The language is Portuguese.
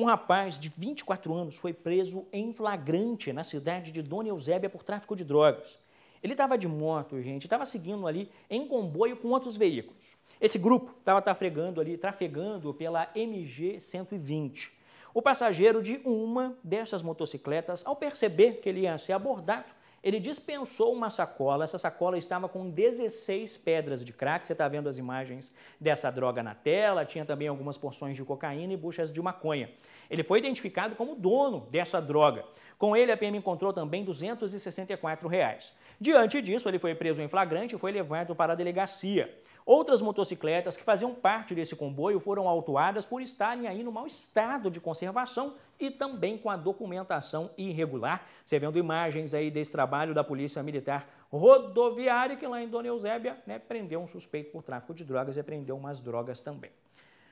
Um rapaz de 24 anos foi preso em flagrante na cidade de Dona Eusébia por tráfico de drogas. Ele estava de moto, gente, estava seguindo ali em comboio com outros veículos. Esse grupo estava trafegando ali, trafegando pela MG 120. O passageiro de uma dessas motocicletas, ao perceber que ele ia ser abordado, ele dispensou uma sacola, essa sacola estava com 16 pedras de crack, você está vendo as imagens dessa droga na tela, tinha também algumas porções de cocaína e buchas de maconha. Ele foi identificado como dono dessa droga. Com ele, a PM encontrou também 264 reais. Diante disso, ele foi preso em flagrante e foi levado para a delegacia. Outras motocicletas que faziam parte desse comboio foram autuadas por estarem aí no mau estado de conservação e também com a documentação irregular. Você vendo imagens aí desse trabalho trabalho da Polícia Militar Rodoviária, que lá em Dona Eusébia né, prendeu um suspeito por tráfico de drogas e prendeu umas drogas também.